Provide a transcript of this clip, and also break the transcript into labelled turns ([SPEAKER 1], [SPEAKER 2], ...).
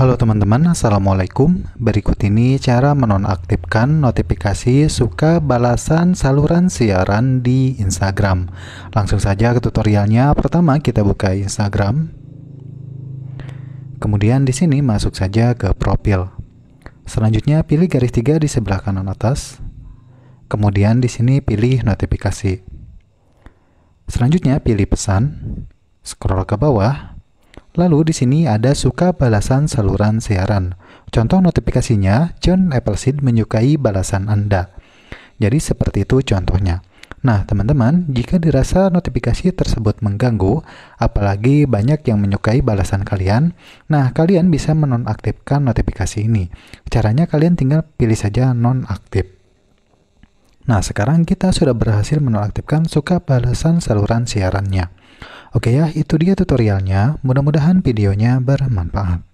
[SPEAKER 1] Halo teman-teman, Assalamualaikum. Berikut ini cara menonaktifkan notifikasi suka balasan saluran siaran di Instagram. Langsung saja ke tutorialnya. Pertama kita buka Instagram. Kemudian di sini masuk saja ke profil. Selanjutnya pilih garis tiga di sebelah kanan atas. Kemudian di sini pilih notifikasi. Selanjutnya pilih pesan. Scroll ke bawah, Lalu di sini ada suka balasan saluran siaran. Contoh notifikasinya, John Appleseed menyukai balasan Anda. Jadi seperti itu contohnya. Nah, teman-teman, jika dirasa notifikasi tersebut mengganggu, apalagi banyak yang menyukai balasan kalian, nah kalian bisa menonaktifkan notifikasi ini. Caranya kalian tinggal pilih saja nonaktif. Nah, sekarang kita sudah berhasil menonaktifkan suka balasan saluran siarannya. Oke ya, itu dia tutorialnya. Mudah-mudahan videonya bermanfaat.